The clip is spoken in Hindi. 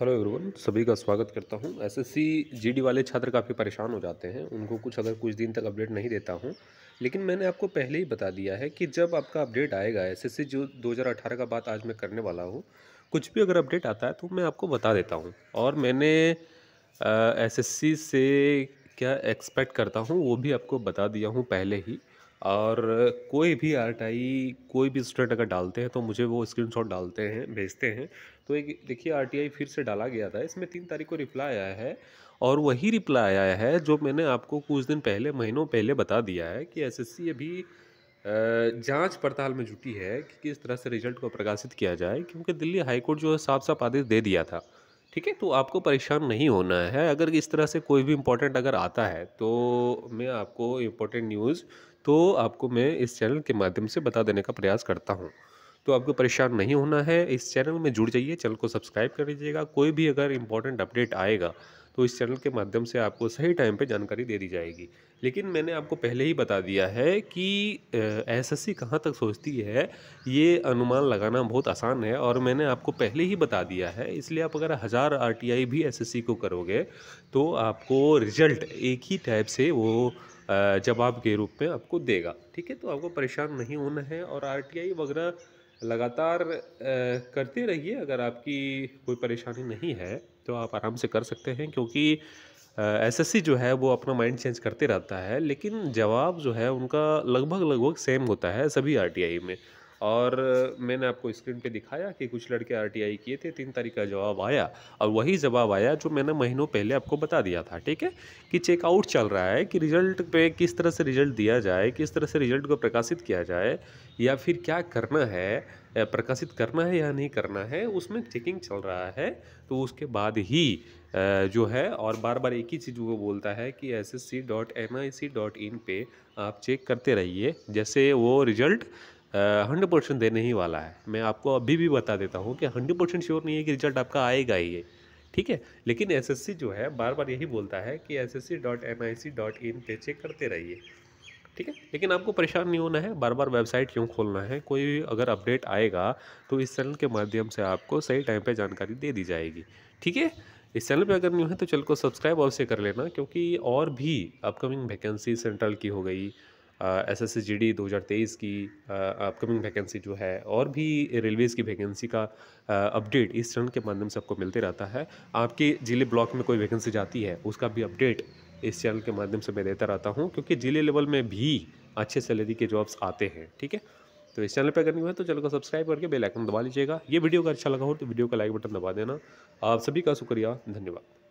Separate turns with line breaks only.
हेलो एवरीवन सभी का स्वागत करता हूं एसएससी जीडी वाले छात्र काफ़ी परेशान हो जाते हैं उनको कुछ अगर कुछ दिन तक अपडेट नहीं देता हूं लेकिन मैंने आपको पहले ही बता दिया है कि जब आपका अपडेट आएगा एसएससी जो 2018 का बात आज मैं करने वाला हूं कुछ भी अगर अपडेट आता है तो मैं आपको बता देता हूँ और मैंने एस से क्या एक्सपेक्ट करता हूँ वो भी आपको बता दिया हूँ पहले ही और कोई भी आर टी कोई भी स्टूडेंट अगर डालते हैं तो मुझे वो स्क्रीनशॉट डालते हैं भेजते हैं तो एक देखिए आर टी आई फिर से डाला गया था इसमें तीन तारीख को रिप्लाई आया है और वही रिप्लाई आया है जो मैंने आपको कुछ दिन पहले महीनों पहले बता दिया है कि एस एस सी अभी जांच पड़ताल में जुटी है कि किस तरह से रिजल्ट को प्रकाशित किया जाए क्योंकि दिल्ली हाईकोर्ट जो है साफ साफ आदेश दे दिया था ठीक है तो आपको परेशान नहीं होना है अगर इस तरह से कोई भी इम्पोर्टेंट अगर आता है तो मैं आपको इम्पोर्टेंट न्यूज़ तो आपको मैं इस चैनल के माध्यम से बता देने का प्रयास करता हूँ तो आपको परेशान नहीं होना है इस चैनल में जुड़ जाइए चैनल को सब्सक्राइब कर लीजिएगा कोई भी अगर इम्पोर्टेंट अपडेट आएगा तो इस चैनल के माध्यम से आपको सही टाइम पे जानकारी दे दी जाएगी लेकिन मैंने आपको पहले ही बता दिया है कि एस कहाँ तक सोचती है ये अनुमान लगाना बहुत आसान है और मैंने आपको पहले ही बता दिया है इसलिए आप अगर हज़ार आर भी एस को करोगे तो आपको रिजल्ट एक ही टाइप से वो जवाब के रूप में आपको देगा ठीक है तो आपको परेशान नहीं होना है और आर वगैरह लगातार करते रहिए अगर आपकी कोई परेशानी नहीं है तो आप आराम से कर सकते हैं क्योंकि एसएससी जो है वो अपना माइंड चेंज करते रहता है लेकिन जवाब जो है उनका लगभग लगभग सेम होता है सभी आरटीआई में और मैंने आपको स्क्रीन पे दिखाया कि कुछ लड़के आरटीआई किए थे तीन तारीख का जवाब आया और वही जवाब आया जो मैंने महीनों पहले आपको बता दिया था ठीक है कि चेकआउट चल रहा है कि रिजल्ट पे किस तरह से रिजल्ट दिया जाए किस तरह से रिजल्ट को प्रकाशित किया जाए या फिर क्या करना है प्रकाशित करना है या नहीं करना है उसमें चेकिंग चल रहा है तो उसके बाद ही जो है और बार बार एक ही चीज़ वो बोलता है कि S S C dot N I C dot in पर आप चेक करते रहिए जैसे वो रिजल्ट हंड्रेड परसेंट देने ही वाला है मैं आपको अभी भी बता देता हूँ कि हंड्रेड परसेंट श्योर नहीं है कि रिजल्ट आपका आएगा ही ठीक है लेकिन एसएससी जो है बार बार यही बोलता है कि S S C dot N I C dot in पे चेक करते रहिए ठीक है लेकिन आपको परेशान नहीं होना है बार बार वेबसाइट क्यों खोलना है कोई अगर अपडेट आएगा तो इस चैनल के माध्यम से आपको सही टाइम पे जानकारी दे दी जाएगी ठीक है इस चैनल पे अगर न्यू है तो चैनल को सब्सक्राइब अवश्य कर लेना क्योंकि और भी अपकमिंग वैकेंसी सेंट्रल की हो गई S S C G D दो हज़ार तेईस की अपकमिंग वैकेंसी जो है और भी रेलवेज़ की वैकेंसी का अपडेट इस चैनल के माध्यम से आपको मिलते रहता है आपके ज़िले ब्लॉक में कोई वैकेंसी जाती है उसका भी अपडेट इस चैनल के माध्यम से मैं देता रहता हूँ क्योंकि ज़िले लेवल में भी अच्छे सैलरी के जॉब्स आते हैं ठीक है तो इस चैनल पर अगर नहीं हुआ तो चैनल को सब्सक्राइब करके बेल आइकन दबा लीजिएगा ये वीडियो अगर अच्छा लगा हो तो वीडियो का लाइक बटन दबा देना आप सभी का शुक्रिया धन्यवाद